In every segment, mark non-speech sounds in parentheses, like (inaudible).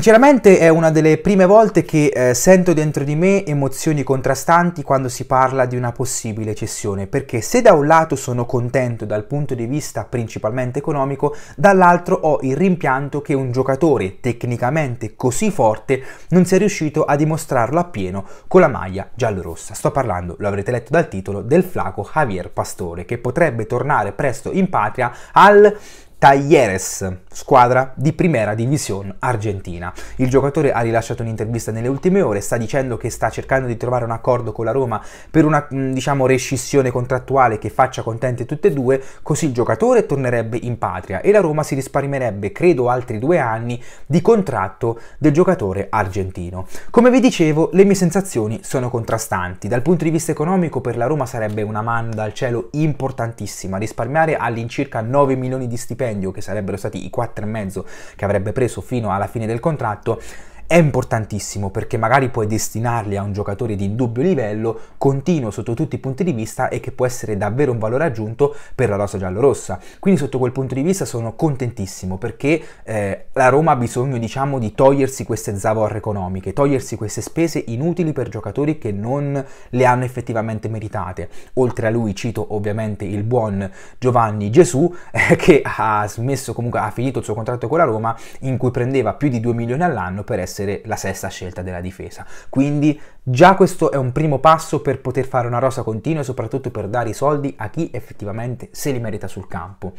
Sinceramente è una delle prime volte che eh, sento dentro di me emozioni contrastanti quando si parla di una possibile cessione, perché se da un lato sono contento dal punto di vista principalmente economico, dall'altro ho il rimpianto che un giocatore tecnicamente così forte non sia riuscito a dimostrarlo appieno con la maglia giallorossa. Sto parlando, lo avrete letto dal titolo, del flaco Javier Pastore, che potrebbe tornare presto in patria al Talleres, squadra di Primera División Argentina. Il giocatore ha rilasciato un'intervista nelle ultime ore, sta dicendo che sta cercando di trovare un accordo con la Roma per una diciamo rescissione contrattuale che faccia contente tutte e due, così il giocatore tornerebbe in patria e la Roma si risparmierebbe, credo, altri due anni di contratto del giocatore argentino. Come vi dicevo, le mie sensazioni sono contrastanti. Dal punto di vista economico per la Roma sarebbe una mano al cielo importantissima, risparmiare all'incirca 9 milioni di stipendi stipendio, che sarebbero stati i 4,5 che avrebbe preso fino alla fine del contratto, è importantissimo perché magari puoi destinarli a un giocatore di indubbio livello, continuo sotto tutti i punti di vista e che può essere davvero un valore aggiunto per la rosa giallorossa. Quindi sotto quel punto di vista sono contentissimo perché eh, la Roma ha bisogno diciamo di togliersi queste zavorre economiche, togliersi queste spese inutili per giocatori che non le hanno effettivamente meritate. Oltre a lui cito ovviamente il buon Giovanni Gesù eh, che ha smesso comunque ha finito il suo contratto con la Roma in cui prendeva più di 2 milioni all'anno per essere essere la sesta scelta della difesa. Quindi già questo è un primo passo per poter fare una rosa continua e soprattutto per dare i soldi a chi effettivamente se li merita sul campo.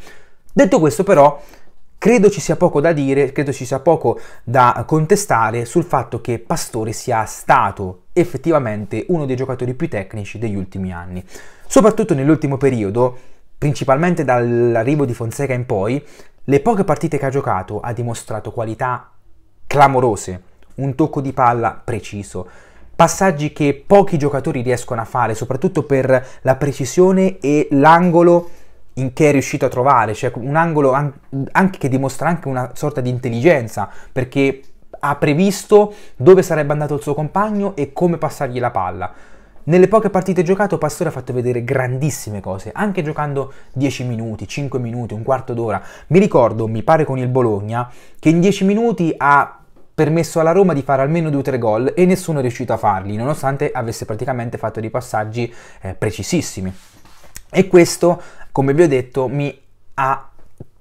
Detto questo però, Credo ci sia poco da dire, credo ci sia poco da contestare sul fatto che Pastore sia stato effettivamente uno dei giocatori più tecnici degli ultimi anni. Soprattutto nell'ultimo periodo, principalmente dall'arrivo di Fonseca in poi, le poche partite che ha giocato ha dimostrato qualità clamorose un tocco di palla preciso. Passaggi che pochi giocatori riescono a fare, soprattutto per la precisione e l'angolo in che è riuscito a trovare, cioè un angolo an- anche che dimostra anche una sorta di intelligenza, perché ha previsto dove sarebbe andato il suo compagno e come passargli la palla. Nelle poche partite giocate Pastore ha fatto vedere grandissime cose, anche giocando 10 minuti, 5 minuti, un quarto d'ora. Mi ricordo, mi pare con il Bologna, che in 10 minuti ha permesso alla Roma di fare almeno 2-3 gol e nessuno è riuscito a farli, nonostante avesse praticamente fatto dei passaggi eh, precisissimi. E questo, come vi ho detto, mi ha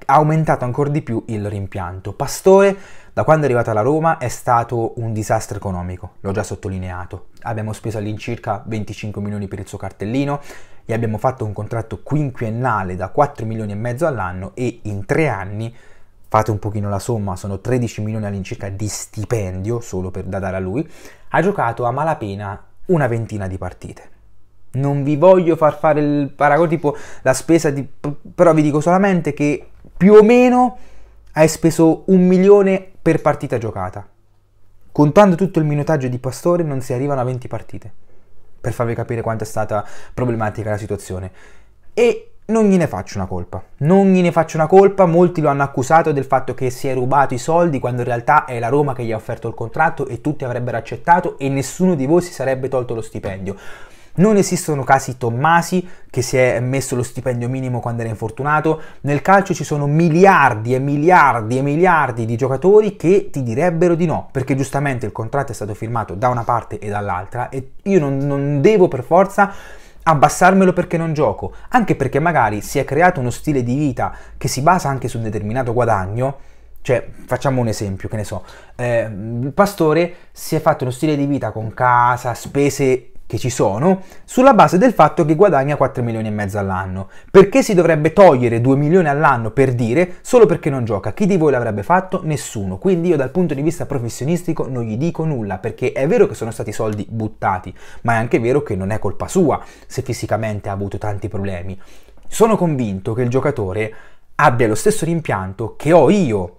aumentato ancora di più il rimpianto. Pastore, da quando è arrivato alla Roma, è stato un disastro economico, l'ho già sottolineato. Abbiamo speso all'incirca 25 milioni per il suo cartellino, e abbiamo fatto un contratto quinquennale da 4 milioni e mezzo all'anno e in tre anni fate un pochino la somma, sono 13 milioni all'incirca di stipendio solo per, da dare a lui, ha giocato a malapena una ventina di partite. Non vi voglio far fare il paragone tipo la spesa, di, però vi dico solamente che più o meno hai speso un milione per partita giocata. Contando tutto il minutaggio di Pastore non si arrivano a 20 partite, per farvi capire quanto è stata problematica la situazione. E non gliene faccio una colpa. Non gliene faccio una colpa, molti lo hanno accusato del fatto che si è rubato i soldi quando in realtà è la Roma che gli ha offerto il contratto e tutti avrebbero accettato e nessuno di voi si sarebbe tolto lo stipendio. Non esistono casi Tommasi che si è messo lo stipendio minimo quando era infortunato. Nel calcio ci sono miliardi e miliardi e miliardi di giocatori che ti direbbero di no, perché giustamente il contratto è stato firmato da una parte e dall'altra e io non, non devo per forza abbassarmelo perché non gioco, anche perché magari si è creato uno stile di vita che si basa anche su un determinato guadagno, cioè facciamo un esempio, che ne so, eh, il pastore si è fatto uno stile di vita con casa, spese che ci sono sulla base del fatto che guadagna 4 milioni e mezzo all'anno. Perché si dovrebbe togliere 2 milioni all'anno per dire solo perché non gioca? Chi di voi l'avrebbe fatto? Nessuno. Quindi io dal punto di vista professionistico non gli dico nulla perché è vero che sono stati soldi buttati, ma è anche vero che non è colpa sua se fisicamente ha avuto tanti problemi. Sono convinto che il giocatore abbia lo stesso rimpianto che ho io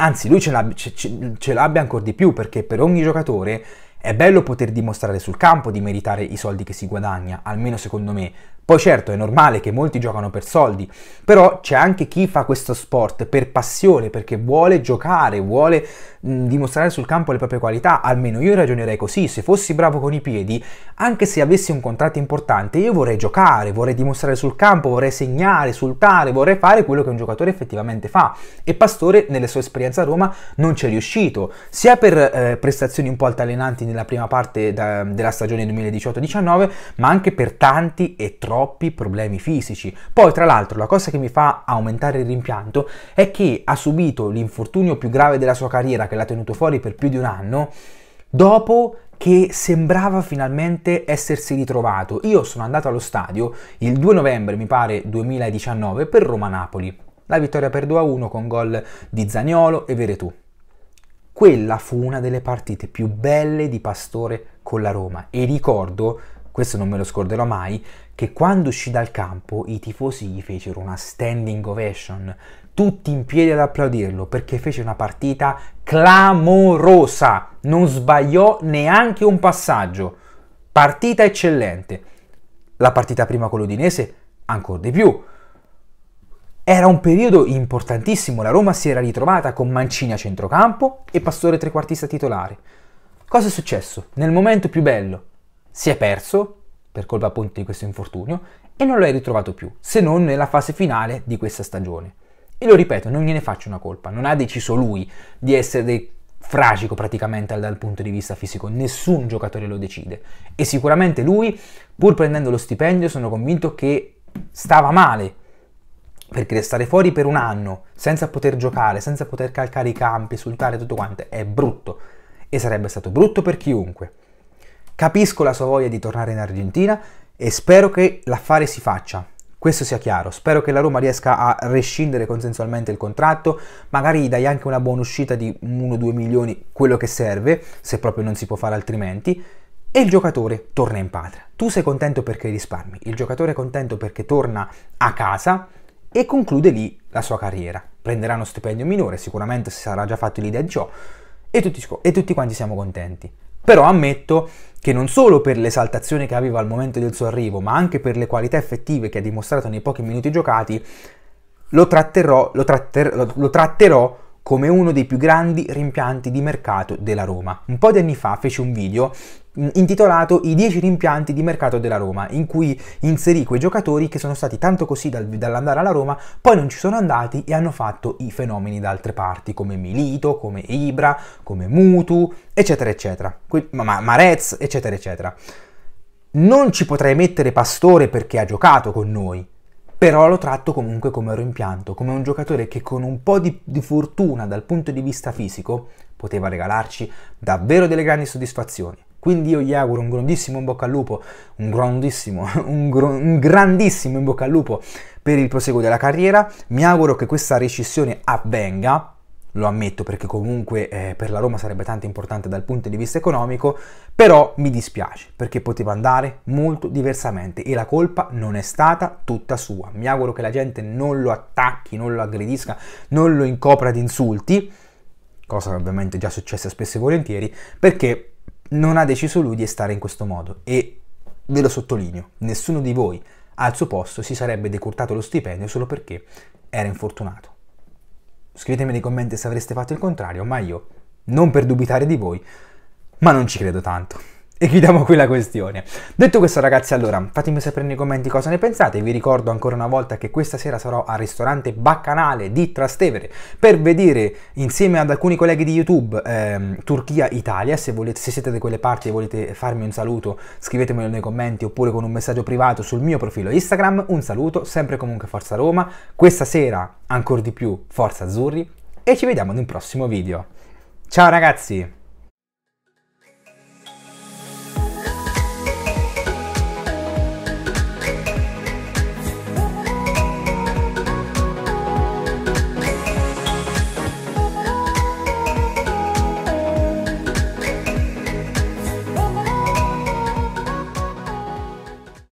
anzi lui ce, l'abbia, ce, ce, ce l'abbia ancora di più perché per ogni giocatore è bello poter dimostrare sul campo di meritare i soldi che si guadagna, almeno secondo me, poi certo è normale che molti giocano per soldi, però c'è anche chi fa questo sport per passione, perché vuole giocare, vuole mh, dimostrare sul campo le proprie qualità, almeno io ragionerei così, se fossi bravo con i piedi, anche se avessi un contratto importante, io vorrei giocare, vorrei dimostrare sul campo, vorrei segnare, sultare, vorrei fare quello che un giocatore effettivamente fa e Pastore nelle sue esperienze a Roma non ci è riuscito, sia per eh, prestazioni un po' altalenanti nella prima parte da, della stagione 2018-19, ma anche per tanti e troppi troppi problemi fisici. Poi tra l'altro la cosa che mi fa aumentare il rimpianto è che ha subito l'infortunio più grave della sua carriera che l'ha tenuto fuori per più di un anno dopo che sembrava finalmente essersi ritrovato. Io sono andato allo stadio il 2 novembre, mi pare, 2019 per Roma-Napoli. La vittoria per 2-1 con gol di Zagnolo e Veretù. Quella fu una delle partite più belle di Pastore con la Roma e ricordo questo non me lo scorderò mai, che quando uscì dal campo i tifosi gli fecero una standing ovation, tutti in piedi ad applaudirlo perché fece una partita clamorosa, non sbagliò neanche un passaggio, partita eccellente. La partita prima con l'Udinese ancora di più. Era un periodo importantissimo, la Roma si era ritrovata con Mancini a centrocampo e Pastore trequartista titolare. Cosa è successo? Nel momento più bello, si è perso per colpa appunto di questo infortunio e non lo hai ritrovato più, se non nella fase finale di questa stagione. E lo ripeto, non gliene faccio una colpa, non ha deciso lui di essere fragico praticamente dal punto di vista fisico, nessun giocatore lo decide. E sicuramente lui, pur prendendo lo stipendio, sono convinto che stava male, perché restare fuori per un anno, senza poter giocare, senza poter calcare i campi, sultare tutto quanto, è brutto. E sarebbe stato brutto per chiunque. Capisco la sua voglia di tornare in Argentina e spero che l'affare si faccia. Questo sia chiaro, spero che la Roma riesca a rescindere consensualmente il contratto, magari gli dai anche una buona uscita di 1-2 milioni, quello che serve, se proprio non si può fare altrimenti, e il giocatore torna in patria. Tu sei contento perché risparmi, il giocatore è contento perché torna a casa e conclude lì la sua carriera. Prenderà uno stipendio minore, sicuramente si sarà già fatto l'idea di ciò, e tutti, e tutti quanti siamo contenti però ammetto che non solo per l'esaltazione che aveva al momento del suo arrivo, ma anche per le qualità effettive che ha dimostrato nei pochi minuti giocati, lo tratterò, lo tratter, lo, lo tratterò come uno dei più grandi rimpianti di mercato della Roma. Un po' di anni fa feci un video mm, intitolato I 10 rimpianti di mercato della Roma, in cui inserì quei giocatori che sono stati tanto così dal, dall'andare alla Roma, poi non ci sono andati e hanno fatto i fenomeni da altre parti, come Milito, come Ibra, come Mutu, eccetera, eccetera, que- ma- Marez, eccetera, eccetera. Non ci potrei mettere Pastore perché ha giocato con noi, però lo tratto comunque come ero impianto, come un giocatore che con un po' di, di, fortuna dal punto di vista fisico poteva regalarci davvero delle grandi soddisfazioni. Quindi io gli auguro un grandissimo in bocca al lupo, un grandissimo, (laughs) un, gro- un grandissimo in bocca al lupo per il proseguo della carriera. Mi auguro che questa rescissione avvenga, lo ammetto perché comunque eh, per la Roma sarebbe tanto importante dal punto di vista economico, però mi dispiace perché poteva andare molto diversamente e la colpa non è stata tutta sua. Mi auguro che la gente non lo attacchi, non lo aggredisca, non lo incopra di insulti, cosa che ovviamente già successa spesso e volentieri, perché non ha deciso lui di stare in questo modo e ve lo sottolineo, nessuno di voi al suo posto si sarebbe decurtato lo stipendio solo perché era infortunato. Scrivetemi nei commenti se avreste fatto il contrario, ma io, non per dubitare di voi, ma non ci credo tanto. E chiudiamo qui la questione. Detto questo ragazzi, allora fatemi sapere nei commenti cosa ne pensate, vi ricordo ancora una volta che questa sera sarò al ristorante Baccanale di Trastevere per vedere insieme ad alcuni colleghi di YouTube ehm, Turchia-Italia, se, se siete da quelle parti e volete farmi un saluto scrivetemelo nei commenti oppure con un messaggio privato sul mio profilo Instagram, un saluto, sempre comunque Forza Roma, questa sera ancora di più Forza Azzurri e ci vediamo in un prossimo video. Ciao ragazzi!